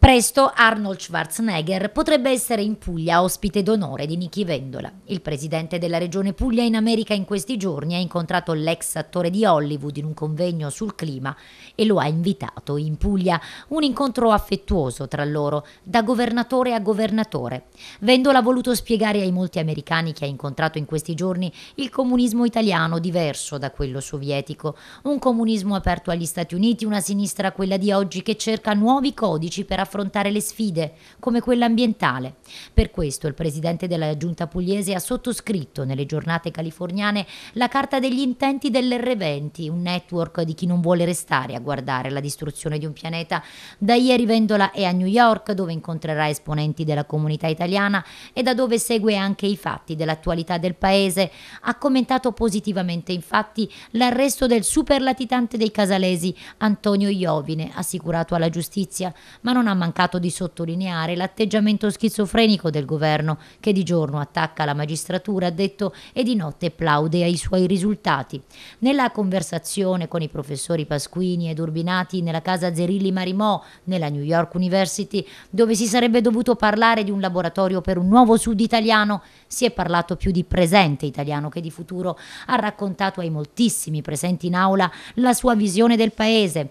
Presto Arnold Schwarzenegger potrebbe essere in Puglia ospite d'onore di Nichi Vendola. Il presidente della regione Puglia in America in questi giorni ha incontrato l'ex attore di Hollywood in un convegno sul clima e lo ha invitato in Puglia. Un incontro affettuoso tra loro, da governatore a governatore. Vendola ha voluto spiegare ai molti americani che ha incontrato in questi giorni il comunismo italiano diverso da quello sovietico. Un comunismo aperto agli Stati Uniti, una sinistra quella di oggi che cerca nuovi codici per affrontare affrontare le sfide, come quella ambientale. Per questo il presidente della giunta pugliese ha sottoscritto nelle giornate californiane la Carta degli intenti dell'R20, un network di chi non vuole restare a guardare la distruzione di un pianeta. Da ieri Vendola è a New York, dove incontrerà esponenti della comunità italiana e da dove segue anche i fatti dell'attualità del paese. Ha commentato positivamente, infatti, l'arresto del superlatitante dei casalesi Antonio Iovine, assicurato alla giustizia, ma non ha mancato di sottolineare l'atteggiamento schizofrenico del governo che di giorno attacca la magistratura, ha detto, e di notte plaude ai suoi risultati. Nella conversazione con i professori Pasquini ed Urbinati nella casa Zerilli Marimò, nella New York University, dove si sarebbe dovuto parlare di un laboratorio per un nuovo sud italiano, si è parlato più di presente italiano che di futuro. Ha raccontato ai moltissimi presenti in aula la sua visione del paese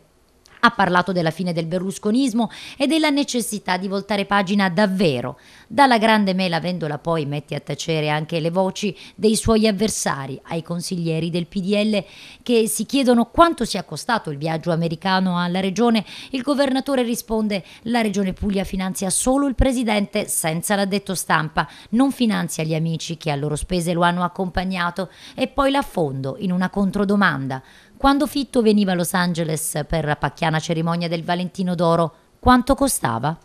ha parlato della fine del berlusconismo e della necessità di voltare pagina davvero. Dalla grande mela Vendola poi mette a tacere anche le voci dei suoi avversari, ai consiglieri del PDL che si chiedono quanto sia costato il viaggio americano alla regione. Il governatore risponde la regione Puglia finanzia solo il presidente senza l'addetto stampa, non finanzia gli amici che a loro spese lo hanno accompagnato e poi l'affondo in una controdomanda. Quando Fitto veniva a Los Angeles per la pacchiana cerimonia del Valentino d'Oro, quanto costava?